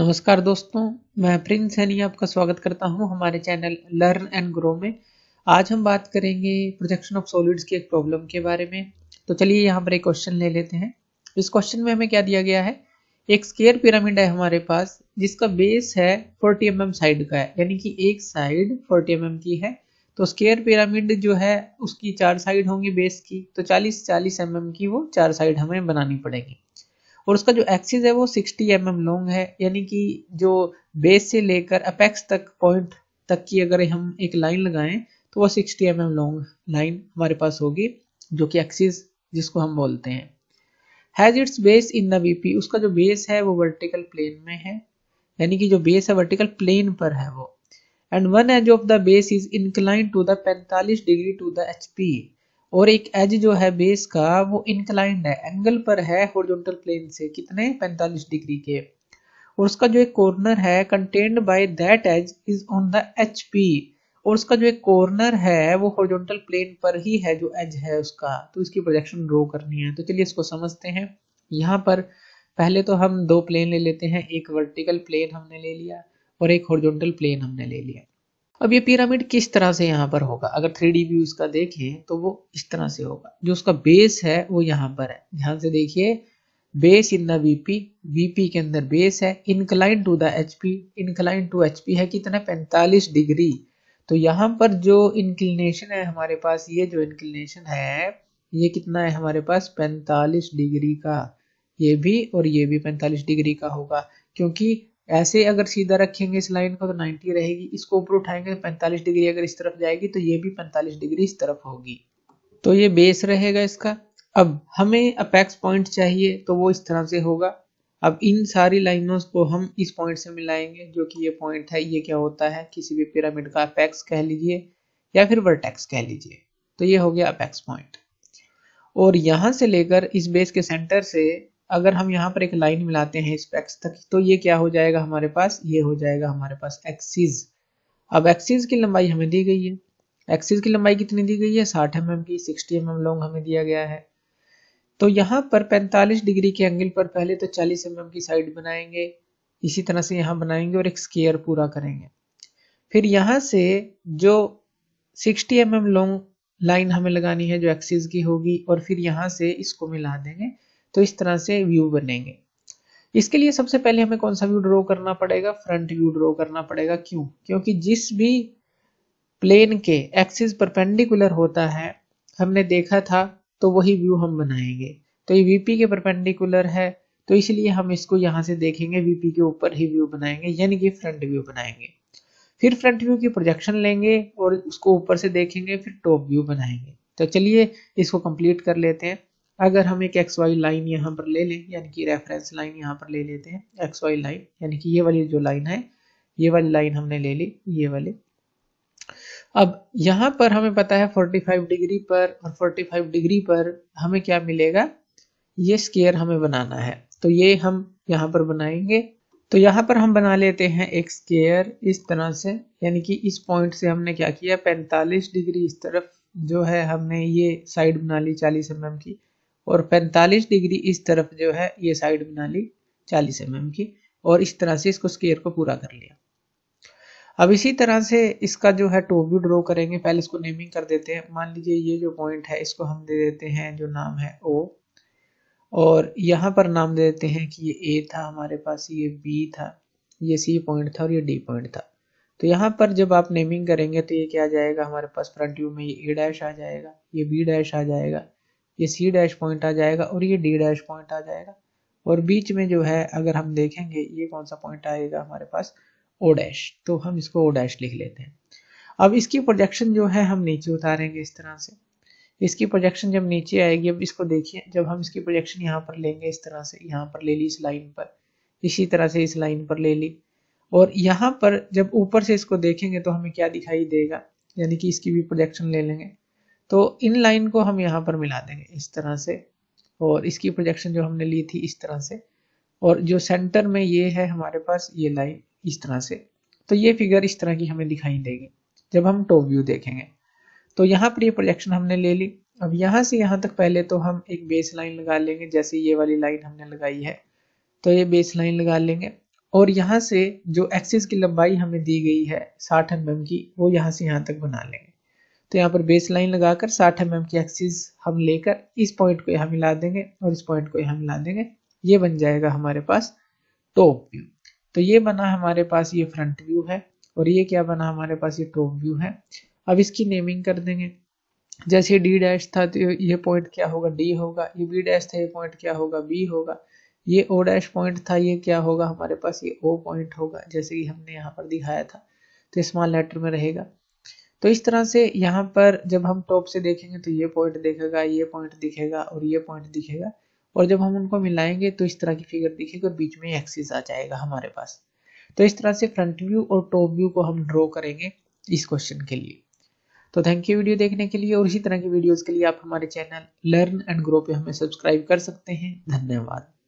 नमस्कार दोस्तों मैं प्रिंस सैनी आपका स्वागत करता हूं हमारे चैनल लर्न एंड ग्रो में आज हम बात करेंगे प्रोजेक्शन ऑफ सॉलिड्स की एक प्रॉब्लम के बारे में तो चलिए यहाँ पर एक क्वेश्चन ले लेते हैं इस क्वेश्चन में हमें क्या दिया गया है एक स्केयर पिरामिड है हमारे पास जिसका बेस है फोर्टी एम mm साइड का है यानी कि एक साइड फोर्टी एम mm की है तो स्केयर पिरामिड जो है उसकी चार साइड होंगी बेस की तो चालीस चालीस एम mm की वो चार साइड हमें बनानी पड़ेगी और उसका जो एक्सिस है वो 60 एम mm लॉन्ग है यानी कि जो बेस से लेकर अपेक्स तक पॉइंट तक की अगर हम एक लाइन लगाएं तो वो 60 एम mm लॉन्ग लाइन हमारे पास होगी जो कि एक्सिस जिसको हम बोलते हैं has its base in the VP उसका जो बेस है वो वर्टिकल प्लेन में है यानी कि जो बेस है वर्टिकल प्लेन पर है वो and one edge of the base is incline to the पैंतालीस degree to the H P और एक एज जो है बेस का वो इंक्लाइंड है एंगल पर है हॉरिजॉन्टल प्लेन से कितने 45 डिग्री के और उसका जो एक कॉर्नर है contained by that edge is on the H P और उसका जो एक कॉर्नर है वो हॉरिजॉन्टल प्लेन पर ही है जो एज है उसका तो इसकी प्रोजेक्शन ड्रॉ करनी है तो चलिए इसको समझते हैं यहाँ पर पहले तो हम दो प्लेन ले लेते हैं एक वर्टिकल प्लेन हमने ले लिया और एक हॉरिजॉन्टल प्लेन हमने ले लिया अब ये पिरामिड किस तरह से यहाँ पर होगा अगर थ्री डी व्यू इसका देखें तो वो इस तरह से होगा जो उसका बेस है वो यहाँ पर है ध्यान से देखिए base in the VP VP के अंदर बेस है incline to the HP incline to HP है कितना 45 डिग्री तो यहाँ पर जो इंक्लिनेशन है हमारे पास ये जो इंक्लिनेशन है ये कितना है हमारे पास 45 डिग्री का ये भी और ये भी 45 डिग्री का होगा क्योंकि ऐसे अगर सीधा रखेंगे इस लाइन को तो 90 रहेगी इसको ऊपर उठाएंगे तो 45 डिग्री अगर इस तरफ जाएगी तो ये भी 45 डिग्री इस तरफ होगी तो ये बेस रहेगा इसका अब हमें अपेक्स पॉइंट चाहिए तो वो इस तरह से होगा अब इन सारी लाइनों को हम इस पॉइंट से मिलाएंगे जो कि ये पॉइंट है ये क्या होता है किसी भी पिरामिड का अपेक्स कह लीजिए या फिर वर्टेक्स कह लीजिए तो ये हो गया अपेक्स पॉइंट और यहां से लेकर इस बेस के सेंटर से अगर हम यहाँ पर एक लाइन मिलाते हैं इस एक्स तक तो ये क्या हो जाएगा हमारे पास ये हो जाएगा हमारे पास एक्सिस अब एक्सिस की लंबाई हमें दी गई है एक्सिस की लंबाई कितनी दी गई है साठ एम mm एम की सिक्सटी एम लॉन्ग हमें दिया गया है तो यहाँ पर 45 डिग्री के एंगल पर पहले तो 40 एम mm की साइड बनाएंगे इसी तरह से यहाँ बनाएंगे और एक स्केयर पूरा करेंगे फिर यहाँ से जो 60 एम mm लॉन्ग लाइन हमें लगानी है जो एक्सिस की होगी और फिर यहाँ से इसको मिला देंगे तो इस तरह से व्यू बनेंगे इसके लिए सबसे पहले हमें कौन सा व्यू ड्रॉ करना पड़ेगा फ्रंट व्यू ड्रॉ करना पड़ेगा क्यों क्योंकि जिस भी प्लेन के एक्सिस परपेंडिकुलर होता है हमने देखा था तो वही व्यू हम बनाएंगे तो ये वीपी के परपेंडिकुलर है तो इसलिए हम इसको यहां से देखेंगे वीपी के ऊपर ही व्यू बनाएंगे यानी कि फ्रंट व्यू बनाएंगे फिर फ्रंट व्यू की प्रोजेक्शन लेंगे और उसको ऊपर से देखेंगे फिर टॉप व्यू बनाएंगे तो चलिए इसको कंप्लीट कर लेते हैं अगर हम एक एक्स वाई लाइन यहाँ पर ले लें यानी कि रेफरेंस लाइन यहाँ पर ले लेते हैं एक्स वाई लाइन यानी कि ये वाली जो लाइन है ये वाली लाइन हमने ले ली ये वाली अब यहाँ पर हमें पता है 45 डिग्री पर और 45 डिग्री पर हमें क्या मिलेगा ये स्केयर हमें बनाना है तो ये हम यहाँ पर बनाएंगे तो यहाँ पर हम बना लेते हैं एक स्केयर इस तरह से यानी कि इस पॉइंट से हमने क्या किया 45 डिग्री इस तरफ जो है हमने ये साइड बना ली 40 एम की और 45 डिग्री इस तरफ जो है ये साइड बना ली 40 एम mm की और इस तरह से इसको स्केयर को पूरा कर लिया अब इसी तरह से इसका जो है टोप व्यू ड्रॉ करेंगे पहले इसको नेमिंग कर देते हैं मान लीजिए ये जो पॉइंट है इसको हम दे देते हैं जो नाम है ओ और यहाँ पर नाम दे देते हैं कि ये ए था हमारे पास ये बी था ये सी पॉइंट था और ये डी पॉइंट था तो यहाँ पर जब आप नेमिंग करेंगे तो ये क्या जाएगा हमारे पास फ्रंट व्यू में ये ए डैश आ जाएगा ये बी डैश आ जाएगा ये सी डैश पॉइंट आ जाएगा और ये डी डैश पॉइंट आ जाएगा और बीच में जो है अगर हम देखेंगे ये कौन सा पॉइंट आएगा हमारे पास ओ डैश तो हम इसको ओ डैश लिख लेते हैं अब इसकी प्रोजेक्शन जो है हम नीचे उतारेंगे इस तरह से इसकी प्रोजेक्शन जब नीचे आएगी अब इसको देखिए जब हम इसकी प्रोजेक्शन यहाँ पर लेंगे इस तरह से यहाँ पर ले ली इस लाइन पर इसी तरह से इस लाइन पर ले ली और यहाँ पर जब ऊपर से इसको देखेंगे तो हमें क्या दिखाई देगा यानी कि इसकी भी प्रोजेक्शन ले लेंगे तो इन लाइन को हम यहाँ पर मिला देंगे इस तरह से और इसकी प्रोजेक्शन जो हमने ली थी इस तरह से और जो सेंटर में ये है हमारे पास ये लाइन इस तरह से तो ये फिगर इस तरह की हमें दिखाई देगी जब हम टॉप व्यू देखेंगे तो यहाँ पर ये प्रोजेक्शन हमने ले ली अब यहाँ से यहाँ तक पहले तो हम एक बेस लाइन लगा लेंगे जैसे ये वाली लाइन हमने लगाई है तो ये बेस लाइन लगा लेंगे और यहाँ से जो एक्सिस की लंबाई हमें दी गई है साठ एम mm की वो यहाँ से यहाँ तक बना लेंगे तो यहाँ पर बेस लाइन लगाकर 60 एम mm की एक्सिस हम लेकर इस पॉइंट को यहाँ मिला देंगे और इस पॉइंट को यहाँ मिला देंगे ये बन जाएगा हमारे पास टॉप व्यू तो ये बना हमारे पास ये फ्रंट व्यू है और ये क्या बना हमारे पास ये टॉप व्यू है अब इसकी नेमिंग कर देंगे जैसे डी डैश था तो ये पॉइंट क्या होगा डी होगा ये बी डैश था ये पॉइंट क्या होगा बी होगा ये ओ डैश पॉइंट था ये क्या होगा हमारे पास ये ओ पॉइंट होगा जैसे कि हमने यहाँ पर दिखाया था तो स्मॉल लेटर में रहेगा तो इस तरह से यहाँ पर जब हम टॉप से देखेंगे तो ये पॉइंट देखेगा ये पॉइंट दिखेगा और ये पॉइंट दिखेगा और जब हम उनको मिलाएंगे तो इस तरह की फिगर दिखेगी और बीच में एक्सिस आ जाएगा हमारे पास तो इस तरह से फ्रंट व्यू और टॉप व्यू को हम ड्रॉ करेंगे इस क्वेश्चन के लिए तो थैंक यू वीडियो देखने के लिए और इसी तरह की वीडियोज के लिए आप हमारे चैनल लर्न एंड ग्रो पे हमें सब्सक्राइब कर सकते हैं धन्यवाद